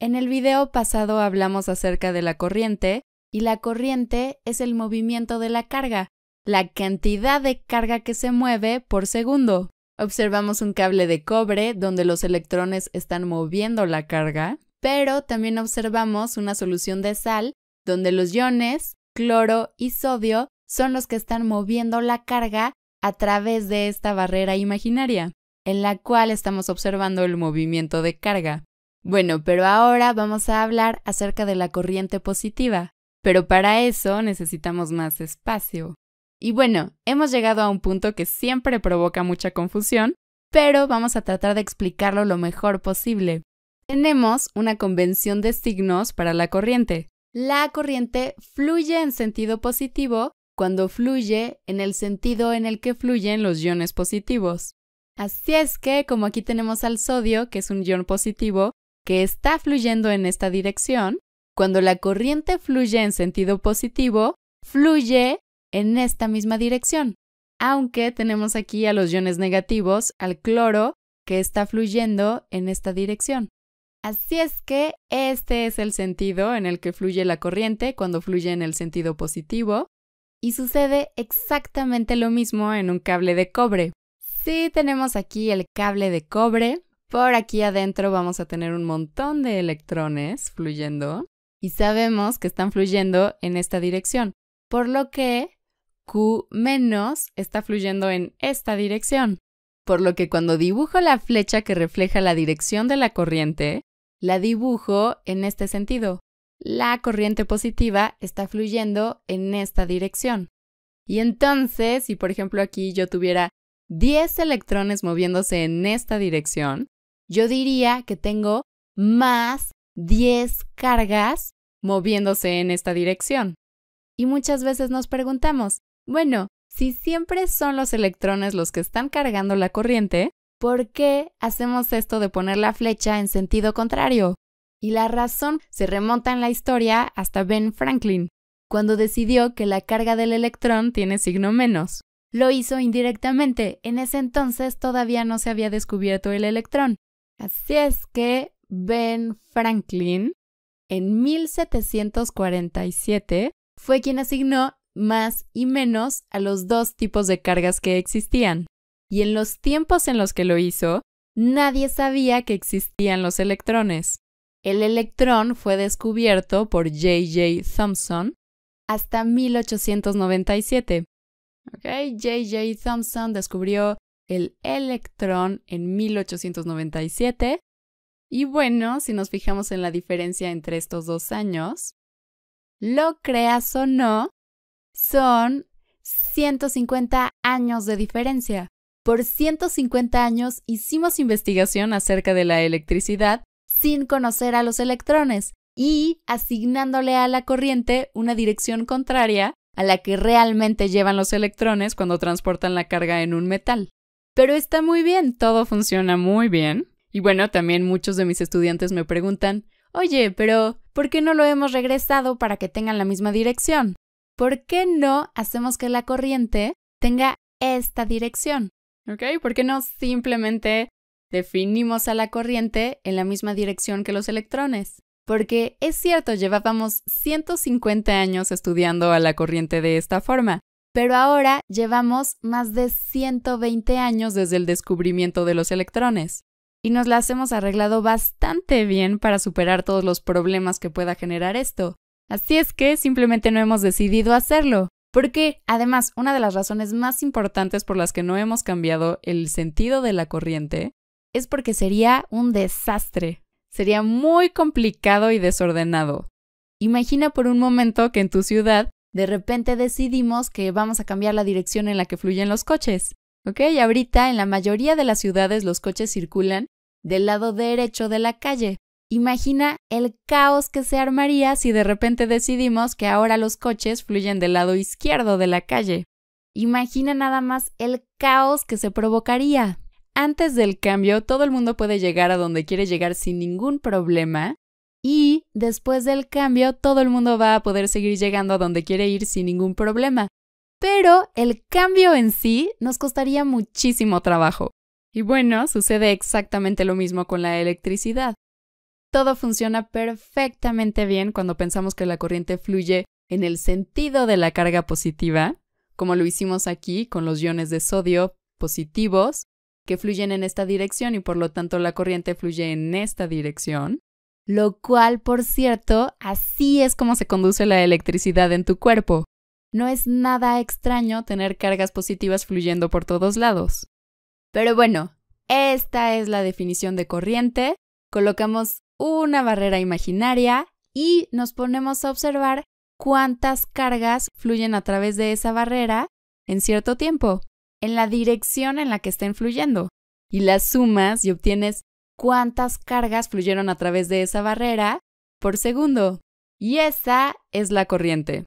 En el video pasado hablamos acerca de la corriente y la corriente es el movimiento de la carga, la cantidad de carga que se mueve por segundo. Observamos un cable de cobre donde los electrones están moviendo la carga, pero también observamos una solución de sal donde los iones, cloro y sodio son los que están moviendo la carga a través de esta barrera imaginaria, en la cual estamos observando el movimiento de carga. Bueno, pero ahora vamos a hablar acerca de la corriente positiva, pero para eso necesitamos más espacio. Y bueno, hemos llegado a un punto que siempre provoca mucha confusión, pero vamos a tratar de explicarlo lo mejor posible. Tenemos una convención de signos para la corriente. La corriente fluye en sentido positivo cuando fluye en el sentido en el que fluyen los iones positivos. Así es que, como aquí tenemos al sodio, que es un ion positivo, que está fluyendo en esta dirección, cuando la corriente fluye en sentido positivo, fluye en esta misma dirección. Aunque tenemos aquí a los iones negativos, al cloro, que está fluyendo en esta dirección. Así es que este es el sentido en el que fluye la corriente cuando fluye en el sentido positivo. Y sucede exactamente lo mismo en un cable de cobre. Si tenemos aquí el cable de cobre, por aquí adentro vamos a tener un montón de electrones fluyendo y sabemos que están fluyendo en esta dirección, por lo que Q- está fluyendo en esta dirección. Por lo que cuando dibujo la flecha que refleja la dirección de la corriente, la dibujo en este sentido. La corriente positiva está fluyendo en esta dirección. Y entonces, si por ejemplo aquí yo tuviera 10 electrones moviéndose en esta dirección, yo diría que tengo más 10 cargas moviéndose en esta dirección. Y muchas veces nos preguntamos, bueno, si siempre son los electrones los que están cargando la corriente, ¿por qué hacemos esto de poner la flecha en sentido contrario? Y la razón se remonta en la historia hasta Ben Franklin, cuando decidió que la carga del electrón tiene signo menos. Lo hizo indirectamente, en ese entonces todavía no se había descubierto el electrón, Así es que Ben Franklin en 1747 fue quien asignó más y menos a los dos tipos de cargas que existían. Y en los tiempos en los que lo hizo, nadie sabía que existían los electrones. El electrón fue descubierto por J.J. Thomson hasta 1897. J.J. Thomson descubrió el electrón en 1897. Y bueno, si nos fijamos en la diferencia entre estos dos años, lo creas o no, son 150 años de diferencia. Por 150 años hicimos investigación acerca de la electricidad sin conocer a los electrones y asignándole a la corriente una dirección contraria a la que realmente llevan los electrones cuando transportan la carga en un metal. Pero está muy bien, todo funciona muy bien. Y bueno, también muchos de mis estudiantes me preguntan, oye, pero ¿por qué no lo hemos regresado para que tengan la misma dirección? ¿Por qué no hacemos que la corriente tenga esta dirección? ¿Ok? ¿Por qué no simplemente definimos a la corriente en la misma dirección que los electrones? Porque es cierto, llevábamos 150 años estudiando a la corriente de esta forma, pero ahora llevamos más de 120 años desde el descubrimiento de los electrones y nos las hemos arreglado bastante bien para superar todos los problemas que pueda generar esto. Así es que simplemente no hemos decidido hacerlo. Porque, además, una de las razones más importantes por las que no hemos cambiado el sentido de la corriente es porque sería un desastre. Sería muy complicado y desordenado. Imagina por un momento que en tu ciudad de repente decidimos que vamos a cambiar la dirección en la que fluyen los coches. ¿Ok? Ahorita en la mayoría de las ciudades los coches circulan del lado derecho de la calle. Imagina el caos que se armaría si de repente decidimos que ahora los coches fluyen del lado izquierdo de la calle. Imagina nada más el caos que se provocaría. Antes del cambio, todo el mundo puede llegar a donde quiere llegar sin ningún problema, y después del cambio todo el mundo va a poder seguir llegando a donde quiere ir sin ningún problema. Pero el cambio en sí nos costaría muchísimo trabajo. Y bueno, sucede exactamente lo mismo con la electricidad. Todo funciona perfectamente bien cuando pensamos que la corriente fluye en el sentido de la carga positiva, como lo hicimos aquí con los iones de sodio positivos, que fluyen en esta dirección y por lo tanto la corriente fluye en esta dirección lo cual, por cierto, así es como se conduce la electricidad en tu cuerpo. No es nada extraño tener cargas positivas fluyendo por todos lados. Pero bueno, esta es la definición de corriente. Colocamos una barrera imaginaria y nos ponemos a observar cuántas cargas fluyen a través de esa barrera en cierto tiempo, en la dirección en la que estén fluyendo. Y las sumas y obtienes cuántas cargas fluyeron a través de esa barrera por segundo. Y esa es la corriente.